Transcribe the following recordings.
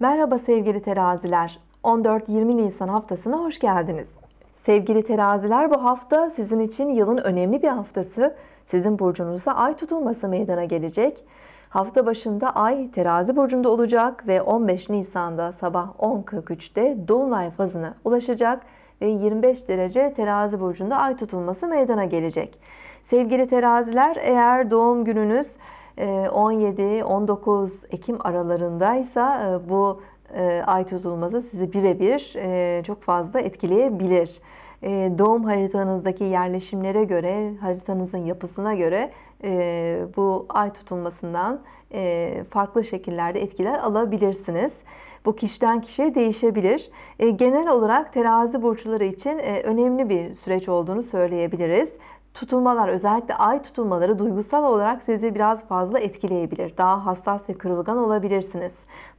Merhaba sevgili teraziler. 14-20 Nisan haftasına hoş geldiniz. Sevgili teraziler bu hafta sizin için yılın önemli bir haftası. Sizin burcunuzda ay tutulması meydana gelecek. Hafta başında ay terazi burcunda olacak ve 15 Nisan'da sabah 10.43'te dolunay fazına ulaşacak ve 25 derece terazi burcunda ay tutulması meydana gelecek. Sevgili teraziler eğer doğum gününüz 17-19 ee, Ekim aralarındaysa e, bu e, ay tutulması sizi birebir e, çok fazla etkileyebilir. Doğum haritanızdaki yerleşimlere göre, haritanızın yapısına göre bu ay tutulmasından farklı şekillerde etkiler alabilirsiniz. Bu kişiden kişiye değişebilir. Genel olarak terazi burçları için önemli bir süreç olduğunu söyleyebiliriz tutulmalar özellikle ay tutulmaları duygusal olarak sizi biraz fazla etkileyebilir. Daha hassas ve kırılgan olabilirsiniz.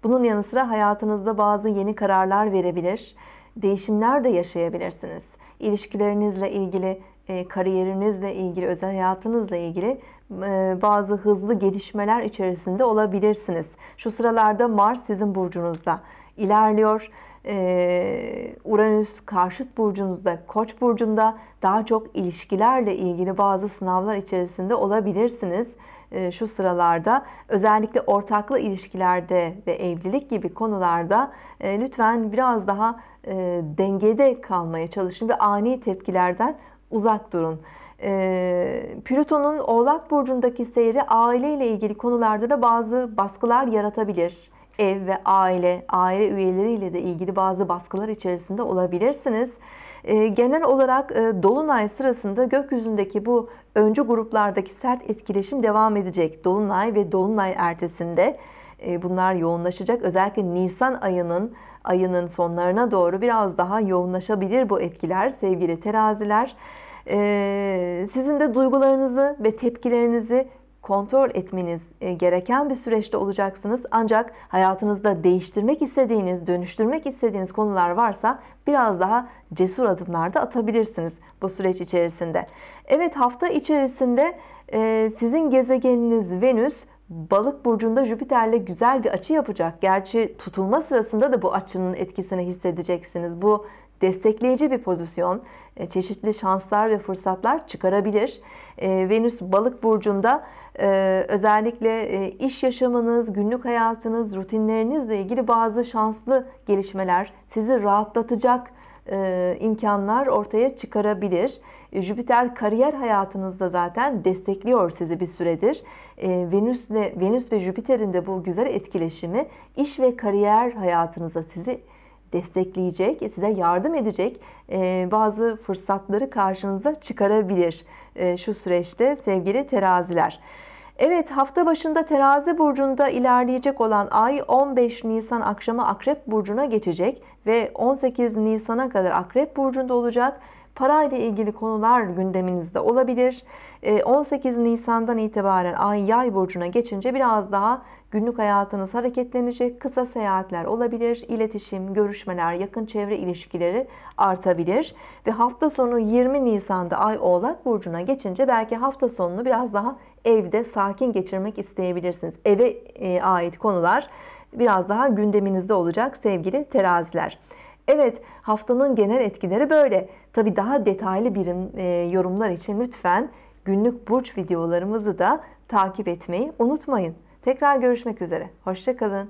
Bunun yanı sıra hayatınızda bazı yeni kararlar verebilir, değişimler de yaşayabilirsiniz. İlişkilerinizle ilgili, e, kariyerinizle ilgili, özel hayatınızla ilgili e, bazı hızlı gelişmeler içerisinde olabilirsiniz. Şu sıralarda Mars sizin burcunuzda ilerliyor ee, Uranüs karşıt burcunuzda, Koç burcunda daha çok ilişkilerle ilgili bazı sınavlar içerisinde olabilirsiniz ee, şu sıralarda. Özellikle ortaklı ilişkilerde ve evlilik gibi konularda e, lütfen biraz daha e, dengede kalmaya çalışın ve ani tepkilerden uzak durun. Ee, Plüton'un Oğlak Burcu'ndaki seyri aileyle ilgili konularda da bazı baskılar yaratabilir ev ve aile, aile üyeleriyle de ilgili bazı baskılar içerisinde olabilirsiniz. Ee, genel olarak e, Dolunay sırasında gökyüzündeki bu öncü gruplardaki sert etkileşim devam edecek. Dolunay ve Dolunay ertesinde e, bunlar yoğunlaşacak. Özellikle Nisan ayının ayının sonlarına doğru biraz daha yoğunlaşabilir bu etkiler sevgili teraziler. Ee, sizin de duygularınızı ve tepkilerinizi kontrol etmeniz e, gereken bir süreçte olacaksınız. Ancak hayatınızda değiştirmek istediğiniz, dönüştürmek istediğiniz konular varsa biraz daha cesur adımlar da atabilirsiniz bu süreç içerisinde. Evet hafta içerisinde e, sizin gezegeniniz Venüs Balık burcunda Jüpiter'le güzel bir açı yapacak. Gerçi tutulma sırasında da bu açının etkisini hissedeceksiniz. Bu destekleyici bir pozisyon, e, çeşitli şanslar ve fırsatlar çıkarabilir. E, Venüs balık burcunda e, özellikle iş yaşamınız, günlük hayatınız, rutinlerinizle ilgili bazı şanslı gelişmeler sizi rahatlatacak imkanlar ortaya çıkarabilir. Jüpiter kariyer hayatınızda zaten destekliyor sizi bir süredir. Venüs ve Venüs ve Jüpiter'in de bu güzel etkileşimi iş ve kariyer hayatınıza sizi destekleyecek, size yardım edecek e, bazı fırsatları karşınıza çıkarabilir e, şu süreçte sevgili teraziler. Evet hafta başında terazi burcunda ilerleyecek olan ay 15 Nisan akşamı akrep burcuna geçecek ve 18 Nisan'a kadar akrep burcunda olacak Parayla ilgili konular gündeminizde olabilir. 18 ee, Nisan'dan itibaren Ay Yay burcuna geçince biraz daha günlük hayatınız hareketlenecek. Kısa seyahatler olabilir. İletişim, görüşmeler, yakın çevre ilişkileri artabilir ve hafta sonu 20 Nisan'da Ay Oğlak burcuna geçince belki hafta sonunu biraz daha evde sakin geçirmek isteyebilirsiniz. Eve e, ait konular biraz daha gündeminizde olacak sevgili teraziler. Evet, haftanın genel etkileri böyle. Tabi daha detaylı birim e, yorumlar için lütfen günlük burç videolarımızı da takip etmeyi unutmayın. Tekrar görüşmek üzere. Hoşçakalın.